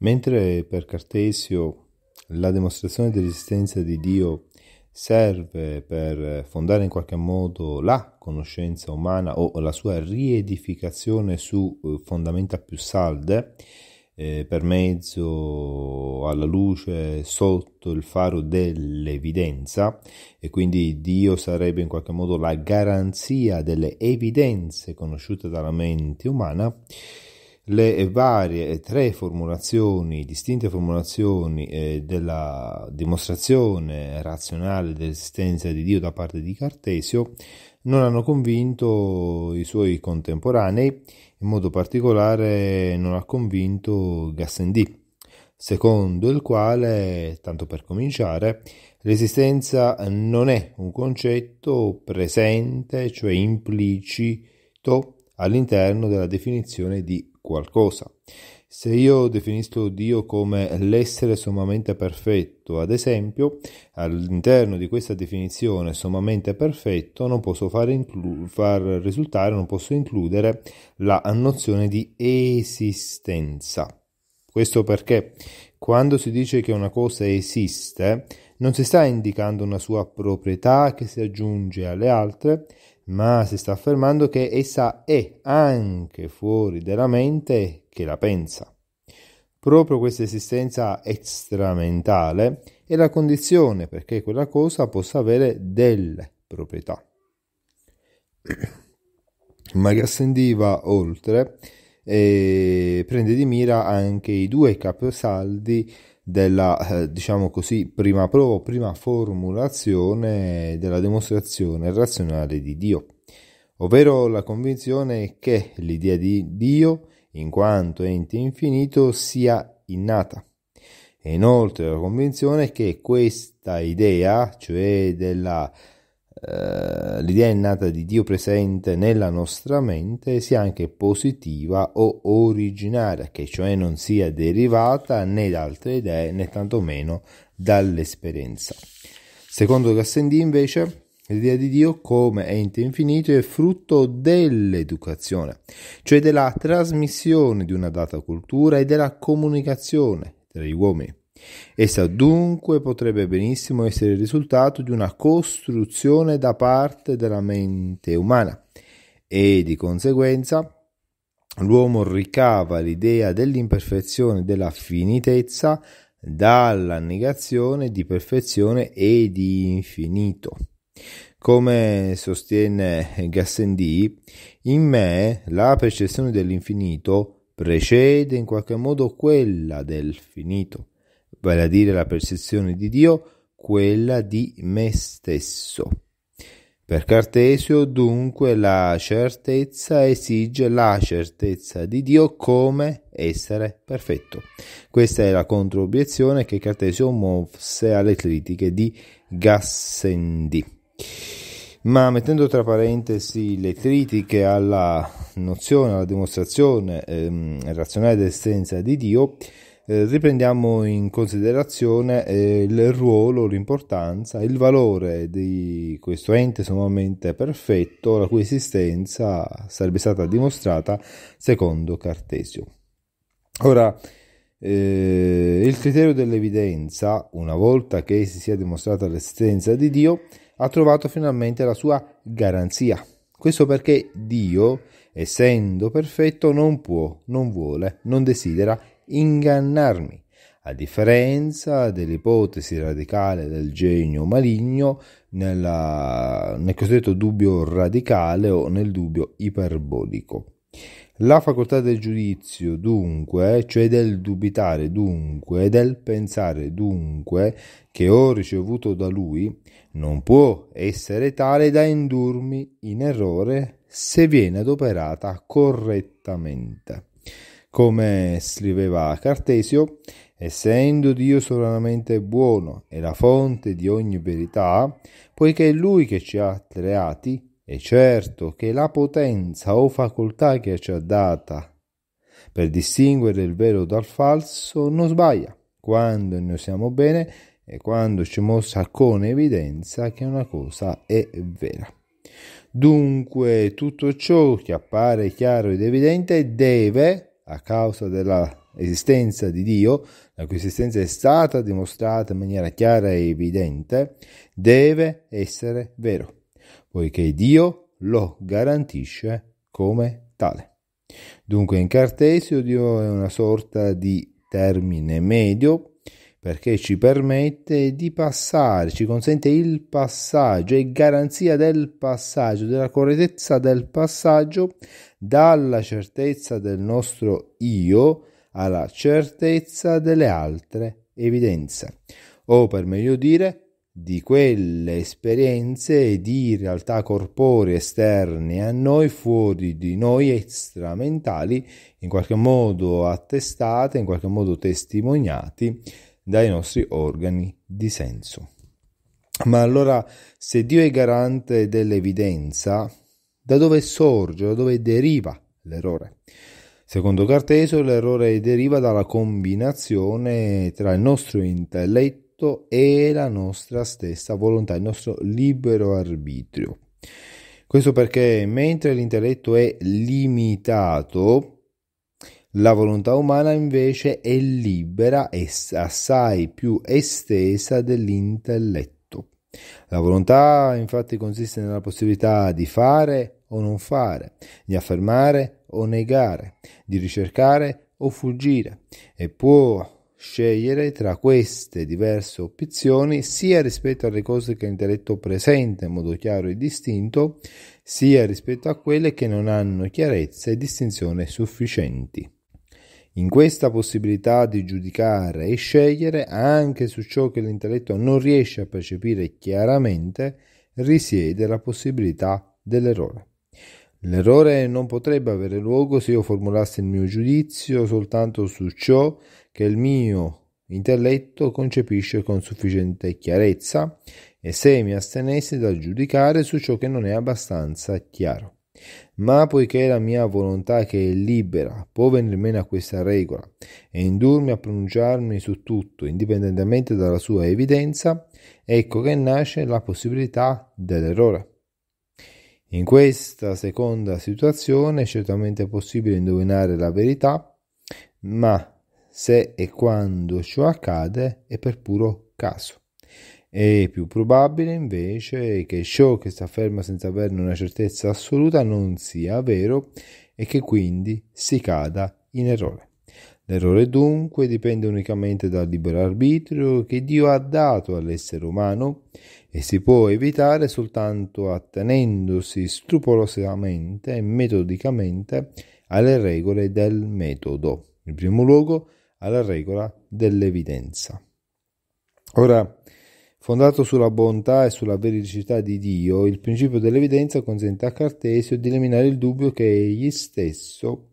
Mentre per Cartesio la dimostrazione dell'esistenza di Dio serve per fondare in qualche modo la conoscenza umana o la sua riedificazione su eh, fondamenta più salde, eh, per mezzo alla luce sotto il faro dell'evidenza e quindi Dio sarebbe in qualche modo la garanzia delle evidenze conosciute dalla mente umana, le varie tre formulazioni, distinte formulazioni eh, della dimostrazione razionale dell'esistenza di Dio da parte di Cartesio non hanno convinto i suoi contemporanei, in modo particolare non ha convinto Gassendi, secondo il quale, tanto per cominciare, l'esistenza non è un concetto presente, cioè implicito all'interno della definizione di qualcosa. Se io definisco Dio come l'essere sommamente perfetto, ad esempio, all'interno di questa definizione sommamente perfetto non posso far, inclu- far risultare, non posso includere la nozione di esistenza. Questo perché quando si dice che una cosa esiste, non si sta indicando una sua proprietà che si aggiunge alle altre, ma si sta affermando che essa è anche fuori della mente che la pensa. Proprio questa esistenza extramentale è la condizione perché quella cosa possa avere delle proprietà. Magassendiva, oltre, e eh, prende di mira anche i due capisaldi della eh, diciamo così prima prova, prima formulazione della dimostrazione razionale di Dio, ovvero la convinzione che l'idea di Dio in quanto ente infinito sia innata. E inoltre la convinzione che questa idea, cioè della eh, eh, l'idea innata di Dio presente nella nostra mente sia anche positiva o originaria, che cioè non sia derivata né da altre idee né tantomeno dall'esperienza. Secondo Gassendi invece l'idea di Dio come ente infinito è frutto dell'educazione, cioè della trasmissione di una data cultura e della comunicazione tra gli uomini. Essa dunque potrebbe benissimo essere il risultato di una costruzione da parte della mente umana e di conseguenza l'uomo ricava l'idea dell'imperfezione della finitezza dalla negazione di perfezione e di infinito. Come sostiene Gassendi, in me la percezione dell'infinito precede in qualche modo quella del finito vale a dire la percezione di Dio, quella di me stesso. Per Cartesio dunque la certezza esige la certezza di Dio come essere perfetto. Questa è la controobiezione che Cartesio mosse alle critiche di Gassendi. Ma mettendo tra parentesi le critiche alla nozione, alla dimostrazione ehm, razionale dell'essenza di Dio, eh, riprendiamo in considerazione eh, il ruolo, l'importanza, il valore di questo ente sommamente perfetto, la cui esistenza sarebbe stata dimostrata secondo Cartesio. Ora, eh, il criterio dell'evidenza, una volta che si sia dimostrata l'esistenza di Dio, ha trovato finalmente la sua garanzia. Questo perché Dio, essendo perfetto, non può, non vuole, non desidera ingannarmi, a differenza dell'ipotesi radicale del genio maligno nella, nel cosiddetto dubbio radicale o nel dubbio iperbolico. La facoltà del giudizio, dunque, cioè del dubitare, dunque, del pensare, dunque, che ho ricevuto da lui, non può essere tale da indurmi in errore se viene adoperata correttamente. Come scriveva Cartesio, essendo Dio sovranamente buono e la fonte di ogni verità, poiché è Lui che ci ha creati, è certo che la potenza o facoltà che ci ha data per distinguere il vero dal falso non sbaglia quando ne siamo bene e quando ci mostra con evidenza che una cosa è vera. Dunque tutto ciò che appare chiaro ed evidente deve a causa dell'esistenza di Dio, la cui esistenza è stata dimostrata in maniera chiara e evidente, deve essere vero, poiché Dio lo garantisce come tale. Dunque in Cartesio Dio è una sorta di termine medio perché ci permette di passare, ci consente il passaggio, e garanzia del passaggio, della correttezza del passaggio dalla certezza del nostro io alla certezza delle altre evidenze, o per meglio dire di quelle esperienze di realtà corporee esterne a noi, fuori di noi, extramentali, in qualche modo attestate, in qualche modo testimoniati dai nostri organi di senso. Ma allora, se Dio è garante dell'evidenza, da dove sorge, da dove deriva l'errore? Secondo Cartesio, l'errore deriva dalla combinazione tra il nostro intelletto e la nostra stessa volontà, il nostro libero arbitrio. Questo perché mentre l'intelletto è limitato, la volontà umana invece è libera e assai più estesa dell'intelletto. La volontà infatti consiste nella possibilità di fare o non fare, di affermare o negare, di ricercare o fuggire e può scegliere tra queste diverse opzioni sia rispetto alle cose che l'intelletto presenta in modo chiaro e distinto, sia rispetto a quelle che non hanno chiarezza e distinzione sufficienti. In questa possibilità di giudicare e scegliere anche su ciò che l'intelletto non riesce a percepire chiaramente risiede la possibilità dell'errore. L'errore non potrebbe avere luogo se io formulassi il mio giudizio soltanto su ciò che il mio intelletto concepisce con sufficiente chiarezza e se mi astenessi dal giudicare su ciò che non è abbastanza chiaro. Ma poiché la mia volontà che è libera può venir meno a questa regola e indurmi a pronunciarmi su tutto indipendentemente dalla sua evidenza, ecco che nasce la possibilità dell'errore. In questa seconda situazione è certamente possibile indovinare la verità, ma se e quando ciò accade è per puro caso. È più probabile invece che ciò che si afferma senza averne una certezza assoluta non sia vero e che quindi si cada in errore. L'errore dunque dipende unicamente dal libero arbitrio che Dio ha dato all'essere umano e si può evitare soltanto attenendosi scrupolosamente e metodicamente alle regole del metodo, in primo luogo alla regola dell'evidenza. Ora, Fondato sulla bontà e sulla veridicità di Dio, il principio dell'evidenza consente a Cartesio di eliminare il dubbio che egli stesso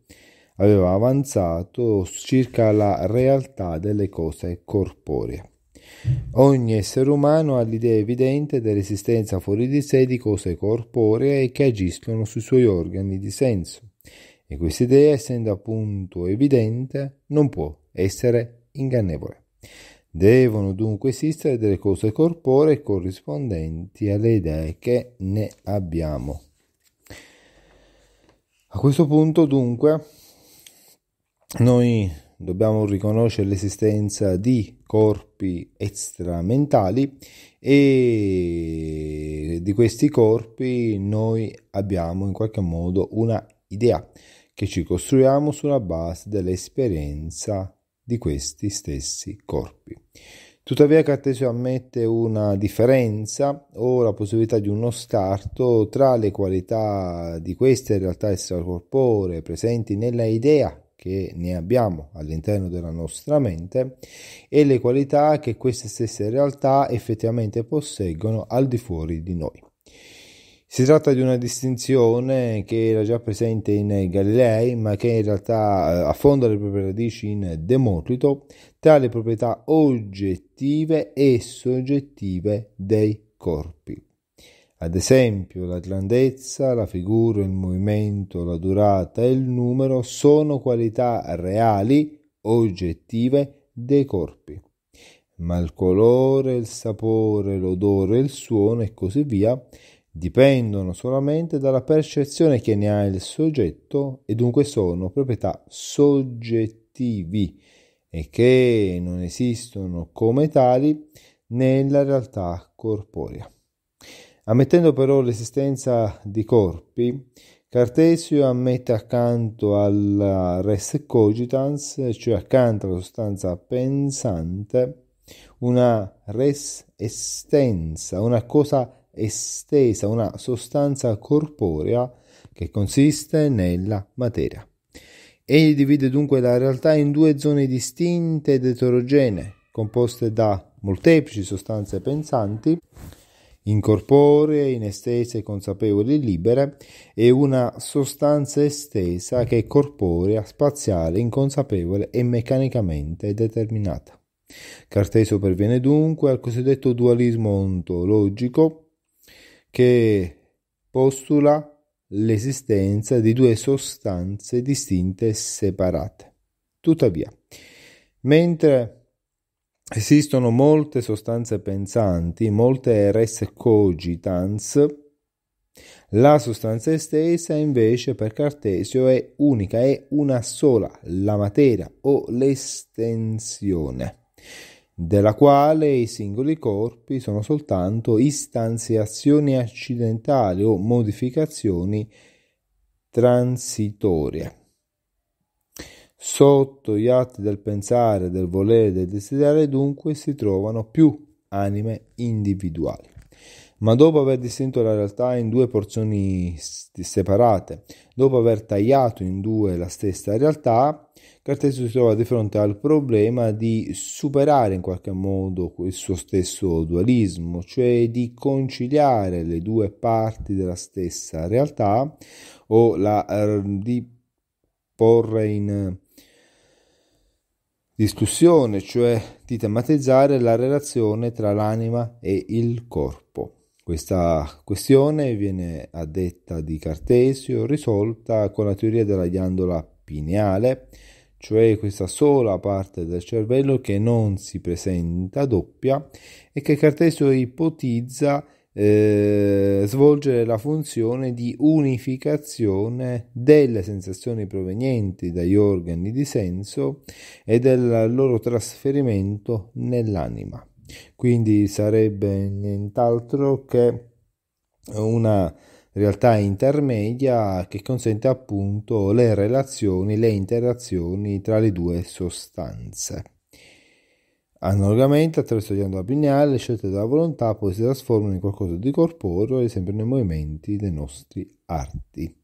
aveva avanzato circa la realtà delle cose corporee. Ogni essere umano ha l'idea evidente dell'esistenza fuori di sé di cose corporee che agiscono sui suoi organi di senso e questa idea, essendo appunto evidente, non può essere ingannevole. Devono dunque esistere delle cose corporee corrispondenti alle idee che ne abbiamo. A questo punto dunque noi dobbiamo riconoscere l'esistenza di corpi extramentali e di questi corpi noi abbiamo in qualche modo una idea che ci costruiamo sulla base dell'esperienza di questi stessi corpi. Tuttavia Cartesio ammette una differenza o la possibilità di uno scarto tra le qualità di queste realtà extracorporee presenti nella idea che ne abbiamo all'interno della nostra mente e le qualità che queste stesse realtà effettivamente posseggono al di fuori di noi. Si tratta di una distinzione che era già presente in Galilei, ma che in realtà eh, affonda le proprie radici in Democrito, tra le proprietà oggettive e soggettive dei corpi. Ad esempio, la grandezza, la figura, il movimento, la durata e il numero sono qualità reali, oggettive dei corpi ma il colore, il sapore, l'odore, il suono e così via dipendono solamente dalla percezione che ne ha il soggetto e dunque sono proprietà soggettivi e che non esistono come tali nella realtà corporea. Ammettendo però l'esistenza di corpi, Cartesio ammette accanto alla res cogitans, cioè accanto alla sostanza pensante, una res estensa, una cosa estesa una sostanza corporea che consiste nella materia. Egli divide dunque la realtà in due zone distinte ed eterogenee, composte da molteplici sostanze pensanti, incorporee, inestese, consapevoli e libere, e una sostanza estesa che è corporea, spaziale, inconsapevole e meccanicamente determinata. Cartesio perviene dunque al cosiddetto dualismo ontologico che postula l'esistenza di due sostanze distinte e separate. Tuttavia, mentre esistono molte sostanze pensanti, molte res cogitans, la sostanza estesa invece per Cartesio è unica, è una sola, la materia o l'estensione della quale i singoli corpi sono soltanto istanziazioni accidentali o modificazioni transitorie. Sotto gli atti del pensare, del volere, e del desiderare dunque si trovano più anime individuali ma dopo aver distinto la realtà in due porzioni separate, dopo aver tagliato in due la stessa realtà, Cartesio si trova di fronte al problema di superare in qualche modo il suo stesso dualismo, cioè di conciliare le due parti della stessa realtà o la, di porre in discussione, cioè di tematizzare la relazione tra l'anima e il corpo. Questa questione viene a detta di Cartesio risolta con la teoria della ghiandola pineale, cioè questa sola parte del cervello che non si presenta doppia e che Cartesio ipotizza eh, svolgere la funzione di unificazione delle sensazioni provenienti dagli organi di senso e del loro trasferimento nell'anima. Quindi sarebbe nient'altro che una realtà intermedia che consente appunto le relazioni, le interazioni tra le due sostanze. Analogamente, attraverso gli onda pineale, le scelte della volontà poi si trasformano in qualcosa di corporeo, ad esempio nei movimenti dei nostri arti.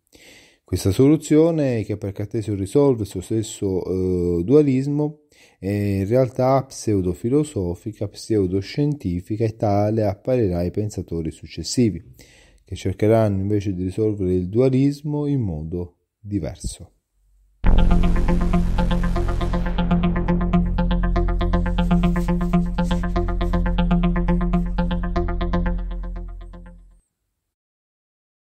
Questa soluzione, che per Cartesio risolve il suo stesso eh, dualismo, è in realtà pseudofilosofica, pseudoscientifica e tale apparirà ai pensatori successivi, che cercheranno invece di risolvere il dualismo in modo diverso.